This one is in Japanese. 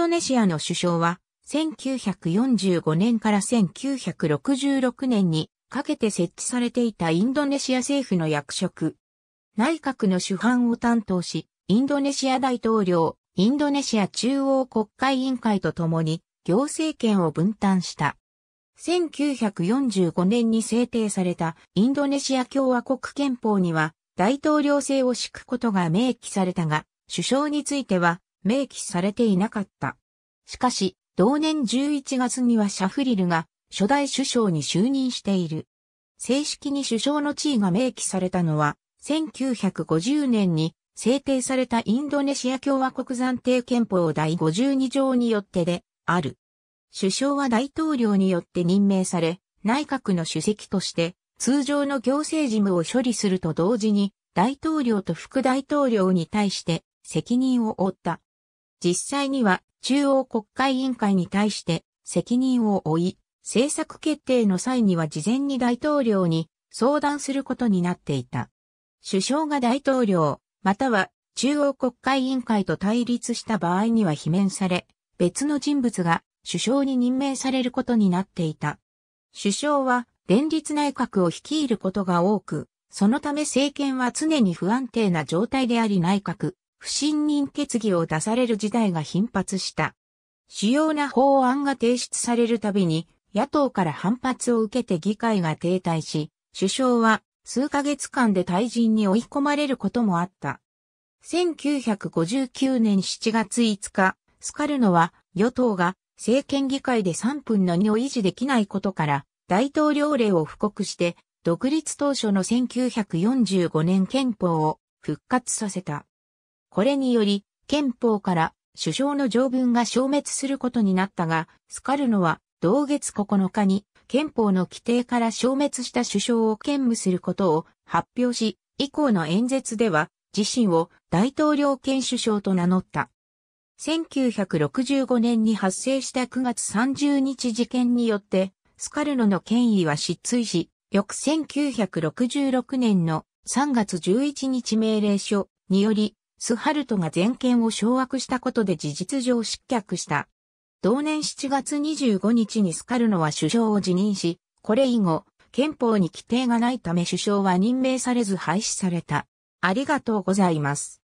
ドネシアの首相は、1945年から1966年にかけて設置されていたインドネシア政府の役職。内閣の主犯を担当し、インドネシア大統領、インドネシア中央国会委員会と共に行政権を分担した。1945年に制定されたインドネシア共和国憲法には大統領制を敷くことが明記されたが、首相については明記されていなかった。しかし、同年11月にはシャフリルが初代首相に就任している。正式に首相の地位が明記されたのは、1950年に制定されたインドネシア共和国暫定憲法第52条によってである。首相は大統領によって任命され、内閣の主席として通常の行政事務を処理すると同時に大統領と副大統領に対して責任を負った。実際には中央国会委員会に対して責任を負い、政策決定の際には事前に大統領に相談することになっていた。首相が大統領、または中央国会委員会と対立した場合には罷免され、別の人物が首相に任命されることになっていた。首相は連立内閣を率いることが多く、そのため政権は常に不安定な状態であり内閣、不信任決議を出される事態が頻発した。主要な法案が提出されるたびに、野党から反発を受けて議会が停滞し、首相は数ヶ月間で退陣に追い込まれることもあった。1959年7月5日、スカルノは与党が政権議会で3分の2を維持できないことから大統領令を布告して独立当初の1945年憲法を復活させた。これにより、憲法から首相の条文が消滅することになったが、スカルノは同月9日に憲法の規定から消滅した首相を兼務することを発表し、以降の演説では自身を大統領兼首相と名乗った。1965年に発生した9月30日事件によって、スカルノの権威は失墜し、翌1966年の3月11日命令書により、スハルトが全権を掌握したことで事実上失脚した。同年7月25日にスカルノは首相を辞任し、これ以後、憲法に規定がないため首相は任命されず廃止された。ありがとうございます。